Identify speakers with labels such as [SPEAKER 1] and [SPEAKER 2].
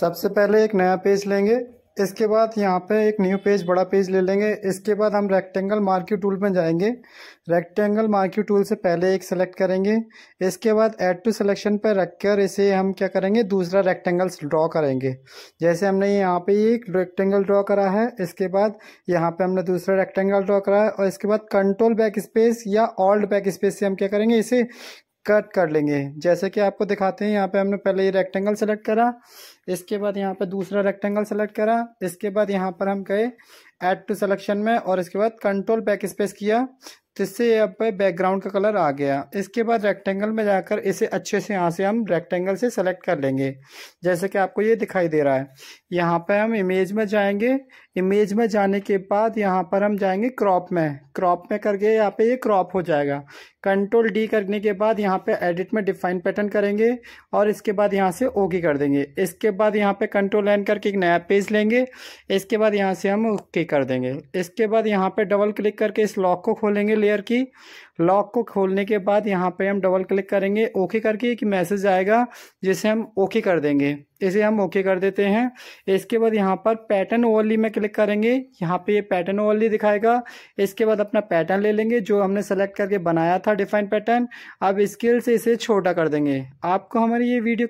[SPEAKER 1] सबसे पहले एक नया पेज लेंगे इसके बाद यहाँ पे एक न्यू पेज बड़ा पेज ले लेंगे इसके बाद हम रेक्टेंगल मार्क्यू टूल में जाएंगे रेक्टेंगल मार्क्यू टूल से पहले एक सेलेक्ट करेंगे इसके बाद ऐड टू सिलेक्शन पर रखकर इसे हम क्या करेंगे दूसरा रेक्टेंगल ड्रॉ करेंगे जैसे हमने यहाँ पे एक रेक्टेंगल ड्रॉ करा है इसके बाद यहाँ पर हमने दूसरा रेक्टेंगल ड्रॉ करा है और इसके बाद कंट्रोल बैक स्पेस या ऑल्ड बैक स्पेस से हम क्या करेंगे इसे कट कर लेंगे जैसे कि आपको दिखाते हैं यहाँ पे हमने पहले ये रेक्टेंगल सेलेक्ट करा इसके बाद यहाँ पे दूसरा रेक्टेंगल सेलेक्ट करा इसके बाद यहाँ पर हम गए ऐड टू सिलेक्शन में और इसके बाद कंट्रोल बैक स्पेस किया तो इससे यहाँ पर बैकग्राउंड का कलर आ गया इसके बाद रेक्टेंगल में जाकर इसे अच्छे से यहाँ से हम रेक्टेंगल से सेलेक्ट कर लेंगे जैसे कि आपको ये दिखाई दे रहा है यहाँ पर हम इमेज में जाएंगे इमेज में जाने के बाद यहाँ पर हम जाएंगे क्रॉप में क्रॉप में करके यहाँ पे ये यह क्रॉप हो जाएगा कंट्रोल डी करने के बाद यहाँ पे एडिट में डिफाइन पैटर्न करेंगे और इसके बाद यहाँ से ओके कर देंगे इसके बाद यहाँ पे कंट्रोल एन करके एक नया पेज लेंगे इसके बाद यहाँ से हम ओके कर देंगे इसके बाद यहाँ पे डबल क्लिक करके इस लॉक को खोलेंगे लेयर की लॉक को खोलने के बाद यहाँ पे हम डबल क्लिक करेंगे ओके करके एक मैसेज आएगा जिसे हम ओके कर देंगे इसे हम ओके कर देते हैं इसके बाद यहाँ पर पैटर्न ओवरली में क्लिक करेंगे यहाँ पे ये पैटर्न ओवरली दिखाएगा इसके बाद अपना पैटर्न ले लेंगे जो हमने सेलेक्ट करके बनाया था डिफाइन पैटर्न अब स्केल से इसे छोटा कर देंगे आपको हमारी ये वीडियो